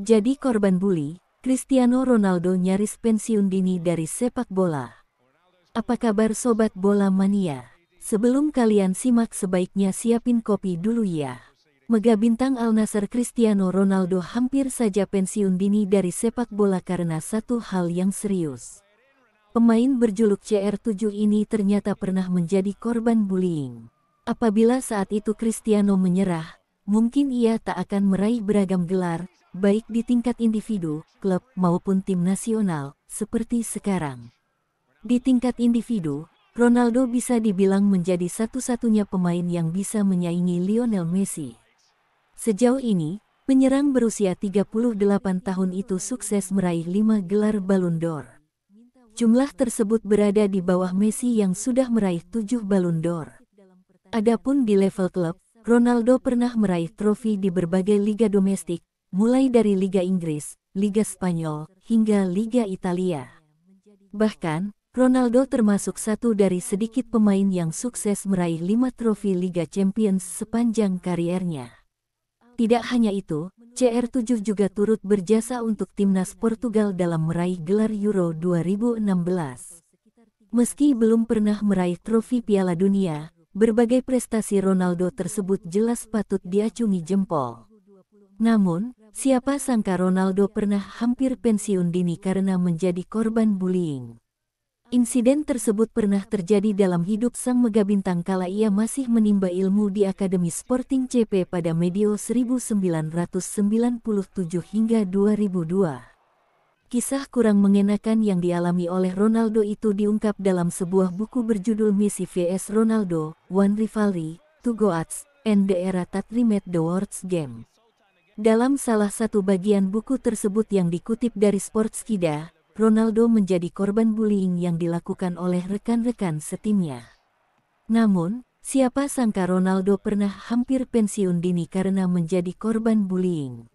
Jadi korban bully, Cristiano Ronaldo nyaris pensiun dini dari sepak bola. Apa kabar Sobat Bola Mania? Sebelum kalian simak sebaiknya siapin kopi dulu ya. Mega bintang Al Nasser Cristiano Ronaldo hampir saja pensiun dini dari sepak bola karena satu hal yang serius. Pemain berjuluk CR7 ini ternyata pernah menjadi korban bullying. Apabila saat itu Cristiano menyerah, mungkin ia tak akan meraih beragam gelar, baik di tingkat individu, klub, maupun tim nasional, seperti sekarang. Di tingkat individu, Ronaldo bisa dibilang menjadi satu-satunya pemain yang bisa menyaingi Lionel Messi. Sejauh ini, penyerang berusia 38 tahun itu sukses meraih 5 gelar Ballon d'Or. Jumlah tersebut berada di bawah Messi yang sudah meraih 7 Ballon d'Or. Adapun di level klub, Ronaldo pernah meraih trofi di berbagai liga domestik, mulai dari Liga Inggris, Liga Spanyol, hingga Liga Italia. Bahkan, Ronaldo termasuk satu dari sedikit pemain yang sukses meraih lima trofi Liga Champions sepanjang kariernya. Tidak hanya itu, CR7 juga turut berjasa untuk timnas Portugal dalam meraih gelar Euro 2016. Meski belum pernah meraih trofi Piala Dunia, berbagai prestasi Ronaldo tersebut jelas patut diacungi jempol. Namun, Siapa sangka Ronaldo pernah hampir pensiun dini karena menjadi korban bullying. Insiden tersebut pernah terjadi dalam hidup sang megabintang kala ia masih menimba ilmu di Akademi Sporting CP pada medio 1997 hingga 2002. Kisah kurang mengenakan yang dialami oleh Ronaldo itu diungkap dalam sebuah buku berjudul Messi vs Ronaldo, One Rivalry, Two Goats, and the Era That Remade the World's Game. Dalam salah satu bagian buku tersebut yang dikutip dari Sportskida, Ronaldo menjadi korban bullying yang dilakukan oleh rekan-rekan setimnya. Namun, siapa sangka Ronaldo pernah hampir pensiun dini karena menjadi korban bullying.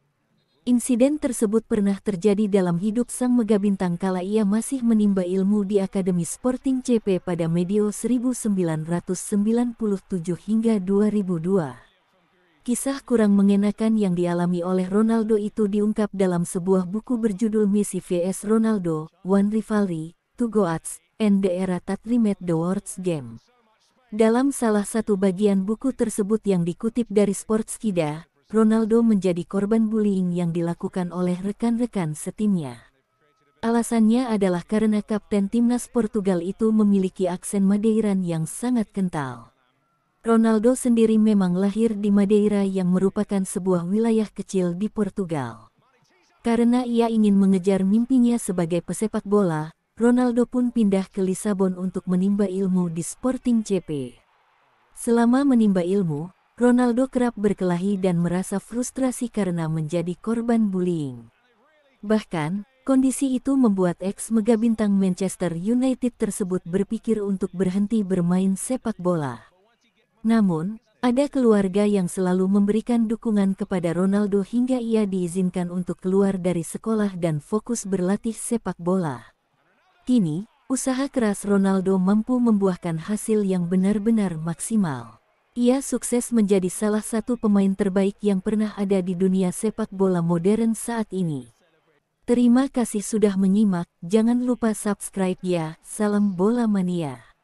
Insiden tersebut pernah terjadi dalam hidup sang megabintang kala ia masih menimba ilmu di Akademi Sporting CP pada medio 1997 hingga 2002. Kisah kurang mengenakan yang dialami oleh Ronaldo itu diungkap dalam sebuah buku berjudul Messi vs Ronaldo, One Rivalry, Two Goats, and the Era That Remade the World's Game. Dalam salah satu bagian buku tersebut yang dikutip dari Sportskida, Ronaldo menjadi korban bullying yang dilakukan oleh rekan-rekan setimnya. Alasannya adalah karena kapten timnas Portugal itu memiliki aksen Madeiran yang sangat kental. Ronaldo sendiri memang lahir di Madeira yang merupakan sebuah wilayah kecil di Portugal. Karena ia ingin mengejar mimpinya sebagai pesepak bola, Ronaldo pun pindah ke Lisabon untuk menimba ilmu di Sporting CP. Selama menimba ilmu, Ronaldo kerap berkelahi dan merasa frustrasi karena menjadi korban bullying. Bahkan, Kondisi itu membuat ex megabintang Manchester United tersebut berpikir untuk berhenti bermain sepak bola. Namun, ada keluarga yang selalu memberikan dukungan kepada Ronaldo hingga ia diizinkan untuk keluar dari sekolah dan fokus berlatih sepak bola. Kini, usaha keras Ronaldo mampu membuahkan hasil yang benar-benar maksimal. Ia sukses menjadi salah satu pemain terbaik yang pernah ada di dunia sepak bola modern saat ini. Terima kasih sudah menyimak, jangan lupa subscribe ya, salam bola mania.